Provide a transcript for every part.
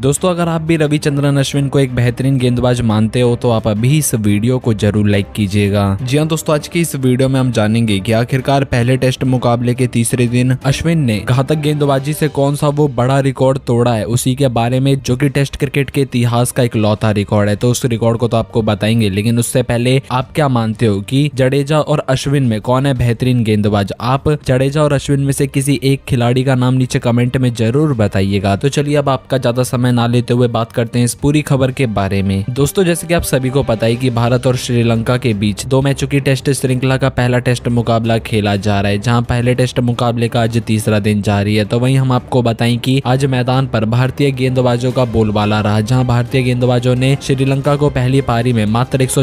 दोस्तों अगर आप भी रविचंद्रन अश्विन को एक बेहतरीन गेंदबाज मानते हो तो आप अभी इस वीडियो को जरूर लाइक कीजिएगा जी हाँ दोस्तों आज की इस वीडियो में हम जानेंगे कि आखिरकार पहले टेस्ट मुकाबले के तीसरे दिन अश्विन ने घातक गेंदबाजी से कौन सा वो बड़ा रिकॉर्ड तोड़ा है उसी के बारे में जो की टेस्ट क्रिकेट के इतिहास का एक लौता रिकॉर्ड है तो उस रिकॉर्ड को तो आपको बताएंगे लेकिन उससे पहले आप क्या मानते हो की जडेजा और अश्विन में कौन है बेहतरीन गेंदबाज आप जडेजा और अश्विन में से किसी एक खिलाड़ी का नाम नीचे कमेंट में जरूर बताइएगा तो चलिए अब आपका ज्यादा समय समय ना लेते हुए बात करते हैं इस पूरी खबर के बारे में दोस्तों जैसे कि आप सभी को पता है कि भारत और श्रीलंका के बीच दो मैचों की टेस्ट श्रृंखला का पहला टेस्ट मुकाबला खेला जा रहा है जहाँ पहले टेस्ट मुकाबले का आज तीसरा दिन जारी है तो वही हम आपको बताएं की आज मैदान पर भारतीय गेंदबाजों का बोलबाला रहा जहाँ भारतीय गेंदबाजों ने श्रीलंका को पहली पारी में मात्र एक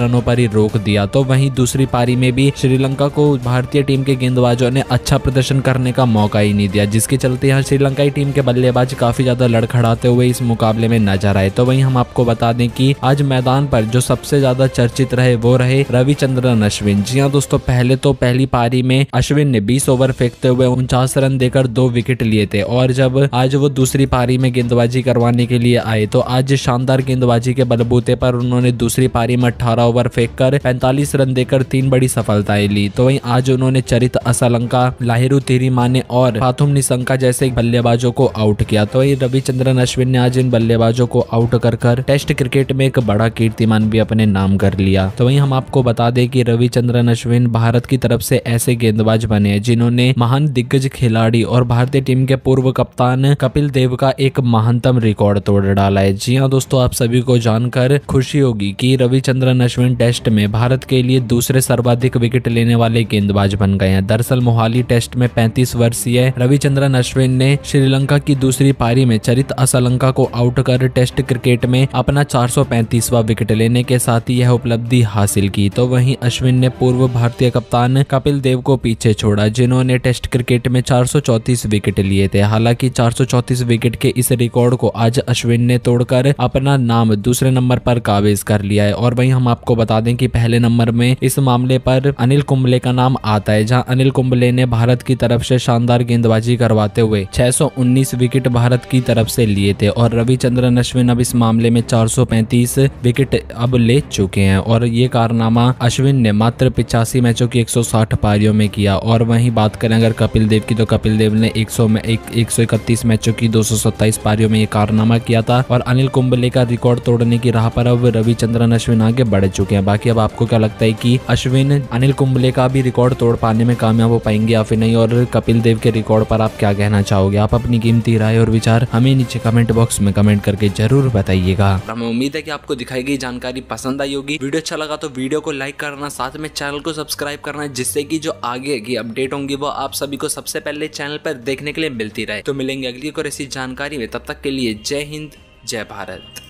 रनों पर ही रोक दिया तो वही दूसरी पारी में भी श्रीलंका को भारतीय टीम के गेंदबाजों ने अच्छा प्रदर्शन करने का मौका ही नहीं दिया जिसके चलते यहाँ श्रीलंकाई टीम के बल्लेबाज काफी ज्यादा लड़खड़ाते करते हुए इस मुकाबले में नजर आए तो वहीं हम आपको बता दें कि आज मैदान पर जो सबसे ज्यादा चर्चित रहे वो रहे रविचंद्रन अश्विन जी हाँ दोस्तों पहले तो पहली पारी में अश्विन ने बीस ओवर फेंकते हुए उनचास रन देकर दो विकेट लिए थे और जब आज वो दूसरी पारी में गेंदबाजी करवाने के लिए आए तो आज शानदार गेंदबाजी के बलबूते पर उन्होंने दूसरी पारी में अठारह ओवर फेंक कर पैंतालीस रन देकर तीन बड़ी सफलताएं ली तो वहीं आज उन्होंने चरित असलंका लाहिरू माने और हाथुम निशंका जैसे बल्लेबाजों को आउट किया तो वही रविचंद्रन अश्विन अश्विन ने आज इन बल्लेबाजों को आउट कर कर टेस्ट क्रिकेट में एक बड़ा कीर्तिमान भी अपने नाम कर लिया तो वहीं हम आपको बता दें कि रविचंद्रन अश्विन भारत की तरफ से ऐसे गेंदबाज बने हैं जिन्होंने महान दिग्गज खिलाड़ी और भारतीय टीम के पूर्व कप्तान कपिल देव का एक महानतम रिकॉर्ड तोड़ डाला है जी हाँ दोस्तों आप सभी को जानकर खुशी होगी की रविचंद्रन अश्विन टेस्ट में भारत के लिए दूसरे सर्वाधिक विकेट लेने वाले गेंदबाज बन गए हैं दरअसल मोहाली टेस्ट में पैंतीस वर्षीय रविचंद्रन अश्विन ने श्रीलंका की दूसरी पारी में चरित असल श्रीलंका को आउट कर टेस्ट क्रिकेट में अपना चार विकेट लेने के साथ ही यह उपलब्धि हासिल की तो वहीं अश्विन ने पूर्व भारतीय कप्तान कपिल देव को पीछे छोड़ा जिन्होंने टेस्ट क्रिकेट में चार विकेट लिए थे हालांकि चार विकेट के इस रिकॉर्ड को आज अश्विन ने तोड़कर अपना नाम दूसरे नंबर पर काबिज कर लिया है और वहीं हम आपको बता दें कि पहले नंबर में इस मामले पर अनिल कुंबले का नाम आता है जहां अनिल कुंबले ने भारत की तरफ से शानदार गेंदबाजी करवाते हुए 619 विकेट भारत की तरफ से लिए थे और रविचंद्रन अश्विन अब इस मामले में 435 विकेट अब ले चुके हैं और ये कारनामा अश्विन ने मात्र पिचासी मैचों की 160 पारियों में किया और वहीं बात करें अगर कपिल देव की तो कपिल देव ने सौ में एक, इकतीस मैचों की सत्ताईस पारियों में ये कारनामा किया था और अनिल कुंबले का रिकॉर्ड तोड़ने की राह पर अब रविचंद्रन अश्विन आगे बढ़ चुके हैं बाकी अब आपको क्या लगता है कि अश्विन अनिल कुंबले का भी रिकॉर्ड तोड़ पाने में कामयाब हो पाएंगे या फिर नहीं और कपिल देव के रिकॉर्ड पर आप क्या कहना चाहोगे आप अपनी कीमती राय और विचार हमें नीचे कमेंट कमेंट बॉक्स में कमेंट करके जरूर बताइएगा हमें उम्मीद है कि आपको दिखाई गई जानकारी पसंद आई होगी वीडियो अच्छा लगा तो वीडियो को लाइक करना साथ में चैनल को सब्सक्राइब करना जिससे की जो आगे की अपडेट होंगी वो आप सभी को सबसे पहले चैनल पर देखने के लिए मिलती रहे तो मिलेंगे अगली और ऐसी जानकारी में तब तक के लिए जय हिंद जय भारत